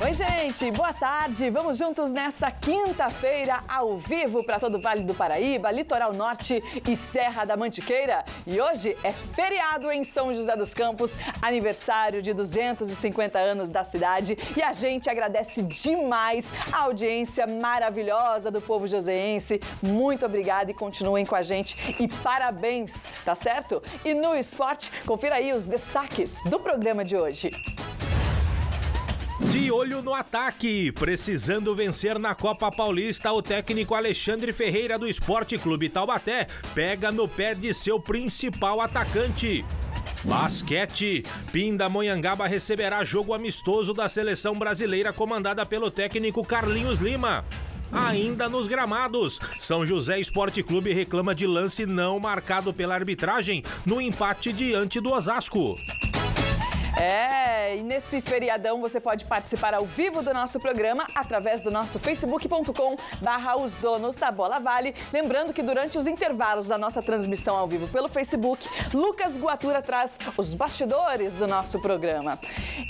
Oi, gente, boa tarde. Vamos juntos nessa quinta-feira, ao vivo, para todo o Vale do Paraíba, Litoral Norte e Serra da Mantiqueira. E hoje é feriado em São José dos Campos, aniversário de 250 anos da cidade. E a gente agradece demais a audiência maravilhosa do povo joseense. Muito obrigada e continuem com a gente. E parabéns, tá certo? E no esporte, confira aí os destaques do programa de hoje. De olho no ataque, precisando vencer na Copa Paulista, o técnico Alexandre Ferreira do Esporte Clube Taubaté pega no pé de seu principal atacante. Basquete. Pindamonhangaba receberá jogo amistoso da seleção brasileira comandada pelo técnico Carlinhos Lima. Ainda nos gramados, São José Esporte Clube reclama de lance não marcado pela arbitragem no empate diante do Osasco. É, e nesse feriadão você pode participar ao vivo do nosso programa através do nosso facebook.com barra os donos da bola vale. Lembrando que durante os intervalos da nossa transmissão ao vivo pelo Facebook, Lucas Guatura traz os bastidores do nosso programa.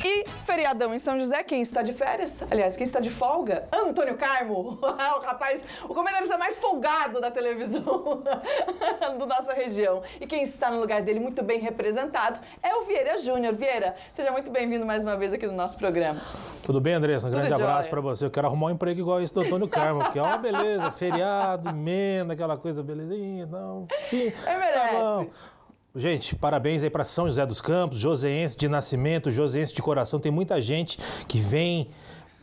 E feriadão em São José, quem está de férias? Aliás, quem está de folga? Antônio Carmo, o rapaz, o comentarista mais folgado da televisão da nossa região. E quem está no lugar dele muito bem representado é o Vieira Júnior. Vieira, Seja muito bem-vindo mais uma vez aqui no nosso programa. Tudo bem, Andressa? Um grande abraço para você. Eu quero arrumar um emprego igual esse do Antônio Carmo, porque é uma beleza, feriado, emenda, aquela coisa belezinha. Não, enfim. É, merece. Tá bom. Gente, parabéns aí para São José dos Campos, joseense de nascimento, joseense de coração. Tem muita gente que vem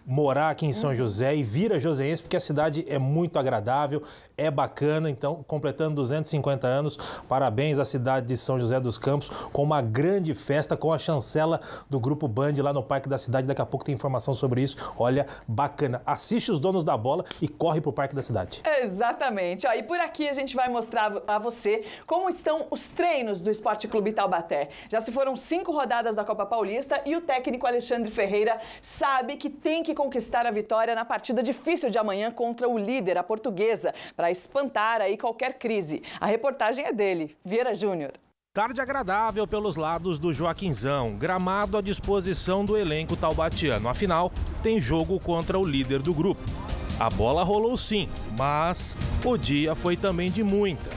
morar aqui em São uhum. José e vira joseense porque a cidade é muito agradável, é bacana. Então, completando 250 anos, parabéns à cidade de São José dos Campos com uma grande festa com a chancela do Grupo Band lá no Parque da Cidade. Daqui a pouco tem informação sobre isso. Olha, bacana. Assiste os donos da bola e corre pro Parque da Cidade. Exatamente. e por aqui a gente vai mostrar a você como estão os treinos do Esporte Clube Taubaté. Já se foram cinco rodadas da Copa Paulista e o técnico Alexandre Ferreira sabe que tem que conquistar a vitória na partida difícil de amanhã contra o líder, a portuguesa, para para espantar aí qualquer crise. A reportagem é dele, Vieira Júnior. Tarde agradável pelos lados do Joaquinzão, gramado à disposição do elenco taubatiano. Afinal, tem jogo contra o líder do grupo. A bola rolou sim, mas o dia foi também de muita,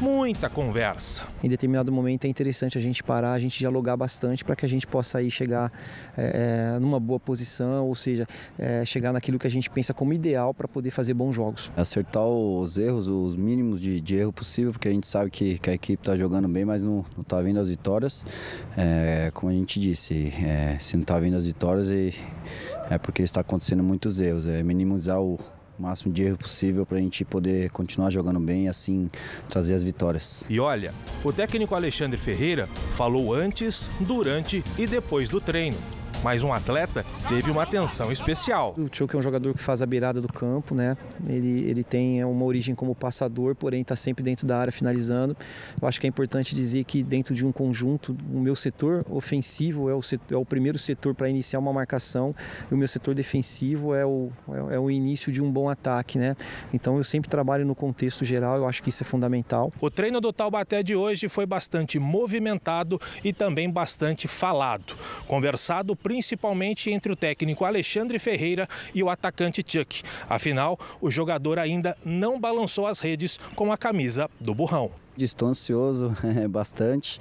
muita conversa. Em determinado momento é interessante a gente parar, a gente dialogar bastante para que a gente possa aí chegar é, numa boa posição, ou seja, é, chegar naquilo que a gente pensa como ideal para poder fazer bons jogos. Acertar os erros, os mínimos de, de erro possível, porque a gente sabe que, que a equipe está jogando bem, mas não está vindo as vitórias. É, como a gente disse, se não está vindo as vitórias é porque está acontecendo muitos erros. É minimizar o, o máximo de erro possível para a gente poder continuar jogando bem e assim trazer as vitórias. E olha, o técnico Alexandre Ferreira falou antes, durante e depois do treino mas um atleta teve uma atenção especial. O Chuck é um jogador que faz a beirada do campo, né? Ele, ele tem uma origem como passador, porém está sempre dentro da área finalizando. Eu acho que é importante dizer que dentro de um conjunto, o meu setor ofensivo é o, setor, é o primeiro setor para iniciar uma marcação e o meu setor defensivo é o, é, é o início de um bom ataque, né? Então eu sempre trabalho no contexto geral, eu acho que isso é fundamental. O treino do Taubaté de hoje foi bastante movimentado e também bastante falado. Conversado principalmente principalmente entre o técnico Alexandre Ferreira e o atacante Chuck. Afinal, o jogador ainda não balançou as redes com a camisa do Burrão. Estou ansioso, é bastante.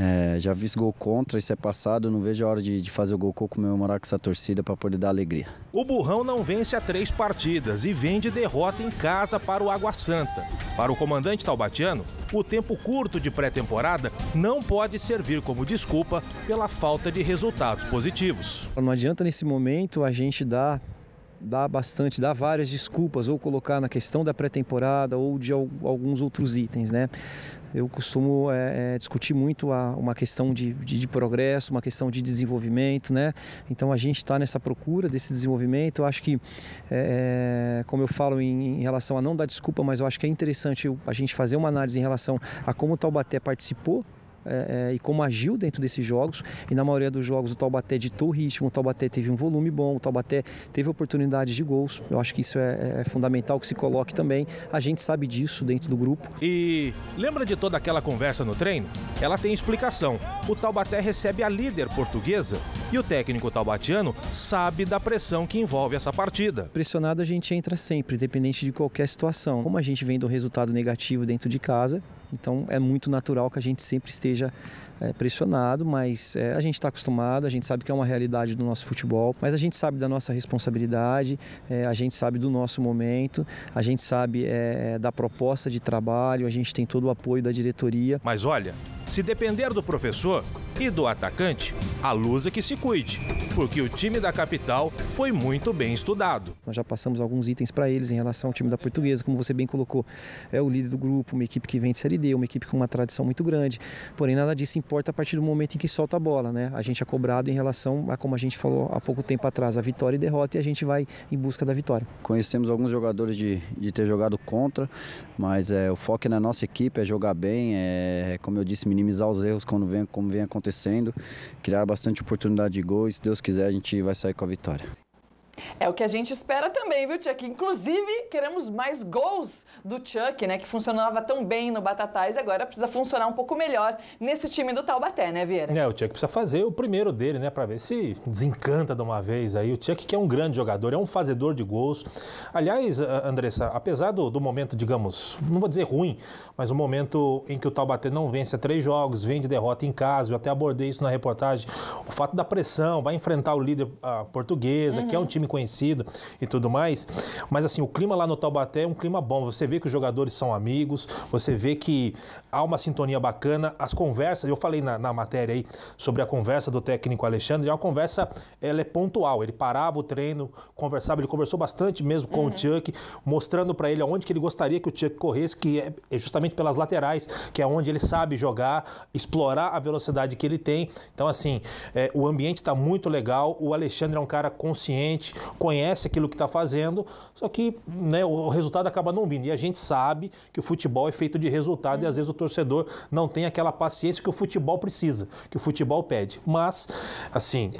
É, já fiz gol contra, isso é passado, não vejo a hora de, de fazer o gol com comemorar com essa torcida para poder dar alegria. O Burrão não vence há três partidas e vem de derrota em casa para o Água Santa. Para o comandante Taubatiano, o tempo curto de pré-temporada não pode servir como desculpa pela falta de resultados positivos. Não adianta nesse momento a gente dar dar bastante, dar várias desculpas ou colocar na questão da pré-temporada ou de alguns outros itens, né? Eu costumo é, é, discutir muito a, uma questão de, de, de, progresso, uma questão de desenvolvimento, né? Então a gente está nessa procura desse desenvolvimento. Eu acho que, é, é, como eu falo em, em, relação a não dar desculpa, mas eu acho que é interessante a gente fazer uma análise em relação a como o Taubaté participou é, é, e como agiu dentro desses jogos. E na maioria dos jogos o Taubaté ditou o ritmo, o Taubaté teve um volume bom, o Taubaté teve oportunidades de gols. Eu acho que isso é, é fundamental que se coloque também. A gente sabe disso dentro do grupo. E lembra de toda aquela conversa no treino? Ela tem explicação. O Taubaté recebe a líder portuguesa e o técnico taubatiano sabe da pressão que envolve essa partida. Pressionado a gente entra sempre, independente de qualquer situação. Como a gente vem do resultado negativo dentro de casa, então é muito natural que a gente sempre esteja é, pressionado, mas é, a gente está acostumado, a gente sabe que é uma realidade do nosso futebol, mas a gente sabe da nossa responsabilidade, é, a gente sabe do nosso momento, a gente sabe é, é, da proposta de trabalho, a gente tem todo o apoio da diretoria. Mas olha, se depender do professor, e do atacante, a Lusa que se cuide, porque o time da capital foi muito bem estudado. Nós já passamos alguns itens para eles em relação ao time da Portuguesa, como você bem colocou. É o líder do grupo, uma equipe que vem de Série D, uma equipe com uma tradição muito grande. Porém, nada disso importa a partir do momento em que solta a bola, né? A gente é cobrado em relação a, como a gente falou há pouco tempo atrás, a vitória e derrota, e a gente vai em busca da vitória. Conhecemos alguns jogadores de, de ter jogado contra, mas é, o foco é na nossa equipe é jogar bem, é, como eu disse, minimizar os erros quando vem, como vem acontecendo acontecendo, criar bastante oportunidade de gol e se Deus quiser a gente vai sair com a vitória. É o que a gente espera também, viu, Chuck? Inclusive, queremos mais gols do Chuck, né? Que funcionava tão bem no Batatais e agora precisa funcionar um pouco melhor nesse time do Taubaté, né, Vieira? É, o Chuck precisa fazer o primeiro dele, né? Pra ver se desencanta de uma vez aí. O Chuck, que é um grande jogador, é um fazedor de gols. Aliás, Andressa, apesar do, do momento, digamos, não vou dizer ruim, mas o momento em que o Taubaté não vence a três jogos, vem de derrota em casa, eu até abordei isso na reportagem, o fato da pressão, vai enfrentar o líder portuguesa, uhum. que é um uhum. time conhecido e tudo mais. Mas assim, o clima lá no Taubaté é um clima bom. Você vê que os jogadores são amigos, você vê que há uma sintonia bacana. As conversas, eu falei na, na matéria aí sobre a conversa do técnico Alexandre, é uma conversa, ela é pontual. Ele parava o treino, conversava, ele conversou bastante mesmo com uhum. o Chuck, mostrando para ele aonde que ele gostaria que o Chuck corresse, que é, é justamente pelas laterais, que é onde ele sabe jogar, explorar a velocidade que ele tem. Então, assim, é, o ambiente está muito legal. O Alexandre é um cara consciente, conhece aquilo que está fazendo, só que né, o resultado acaba não vindo. E a gente sabe que o futebol é feito de resultado uhum. e às vezes o torcedor não tem aquela paciência que o futebol precisa, que o futebol pede. Mas, assim,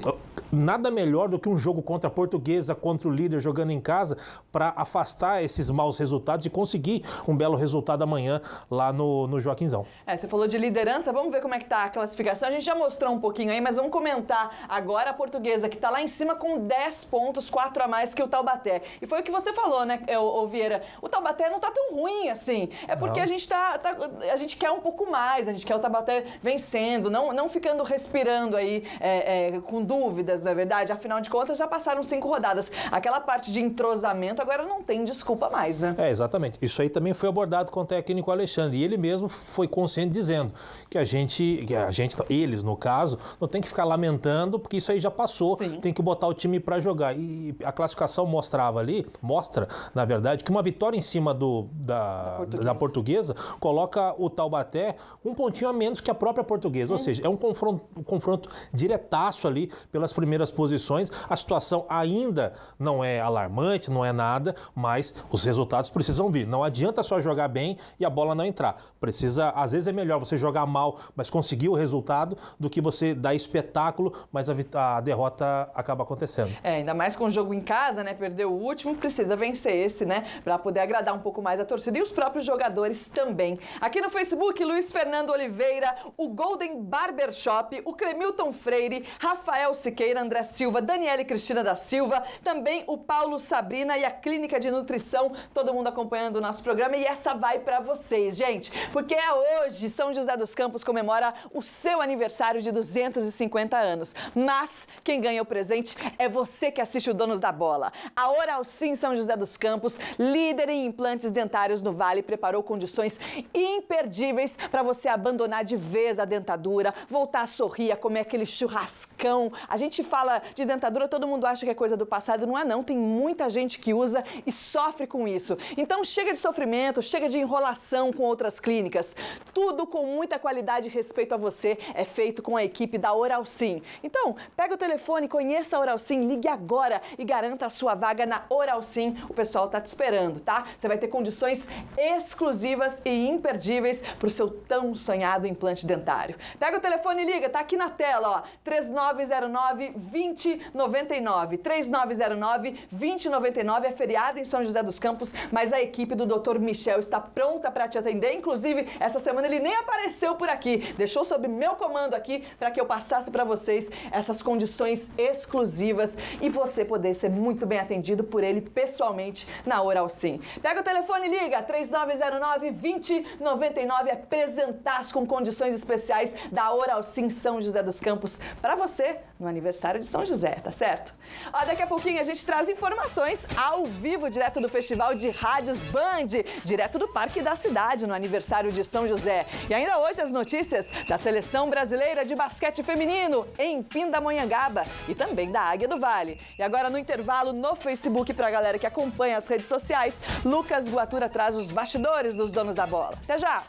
Nada melhor do que um jogo contra a portuguesa, contra o líder jogando em casa, para afastar esses maus resultados e conseguir um belo resultado amanhã lá no, no Joaquinzão. É, você falou de liderança, vamos ver como é que tá a classificação. A gente já mostrou um pouquinho aí, mas vamos comentar agora a portuguesa, que está lá em cima com 10 pontos, 4 a mais que o Taubaté. E foi o que você falou, né, o Vieira? O Taubaté não está tão ruim assim. É porque não. a gente tá, tá, A gente quer um pouco mais, a gente quer o Taubaté vencendo, não, não ficando respirando aí é, é, com dúvidas não é verdade? Afinal de contas, já passaram cinco rodadas. Aquela parte de entrosamento agora não tem desculpa mais, né? É, exatamente. Isso aí também foi abordado com o técnico Alexandre. E ele mesmo foi consciente dizendo que a gente, que a gente eles no caso, não tem que ficar lamentando, porque isso aí já passou, Sim. tem que botar o time para jogar. E a classificação mostrava ali, mostra, na verdade, que uma vitória em cima do, da, da, portuguesa. da portuguesa coloca o Taubaté um pontinho a menos que a própria portuguesa. Hum. Ou uhum. seja, é um confronto, um confronto diretaço ali pelas primeiras primeiras posições. A situação ainda não é alarmante, não é nada, mas os resultados precisam vir. Não adianta só jogar bem e a bola não entrar. Precisa, às vezes é melhor você jogar mal, mas conseguir o resultado, do que você dar espetáculo, mas a, a derrota acaba acontecendo. É, ainda mais com o jogo em casa, né? Perdeu o último, precisa vencer esse, né? Para poder agradar um pouco mais a torcida e os próprios jogadores também. Aqui no Facebook, Luiz Fernando Oliveira, o Golden Barbershop, o Cremilton Freire, Rafael Siqueira, Oliveira, André Silva, Daniele Cristina da Silva, também o Paulo Sabrina e a Clínica de Nutrição, todo mundo acompanhando o nosso programa e essa vai para vocês, gente, porque é hoje São José dos Campos comemora o seu aniversário de 250 anos. Mas quem ganha o presente é você que assiste o Donos da Bola. A Oral Sim São José dos Campos, líder em implantes dentários no Vale, preparou condições imperdíveis para você abandonar de vez a dentadura, voltar a sorrir, a comer aquele churrascão. A gente fala de dentadura, todo mundo acha que é coisa do passado. Não é não, tem muita gente que usa e sofre com isso. Então chega de sofrimento, chega de enrolação com outras clínicas. Tudo com muita qualidade e respeito a você é feito com a equipe da Oral Sim. Então, pega o telefone, conheça a Oral Sim, ligue agora e garanta a sua vaga na Oral Sim. O pessoal tá te esperando, tá? Você vai ter condições exclusivas e imperdíveis para o seu tão sonhado implante dentário. Pega o telefone e liga, tá aqui na tela, ó. 3909 2099. 3909 2099 é feriado em São José dos Campos, mas a equipe do Dr. Michel está pronta para te atender. Inclusive, essa semana ele nem apareceu por aqui, deixou sob meu comando aqui para que eu passasse para vocês essas condições exclusivas e você poder ser muito bem atendido por ele pessoalmente na Oral Sim. Pega o telefone e liga 3909 2099 é presentaço com condições especiais da Oral Sim São José dos Campos para você no aniversário aniversário de São José, tá certo? Ó, daqui a pouquinho a gente traz informações ao vivo, direto do Festival de Rádios Band, direto do Parque da Cidade, no aniversário de São José. E ainda hoje as notícias da Seleção Brasileira de Basquete Feminino em Pindamonhangaba e também da Águia do Vale. E agora no intervalo no Facebook pra galera que acompanha as redes sociais, Lucas Guatura traz os bastidores dos donos da bola. Até já!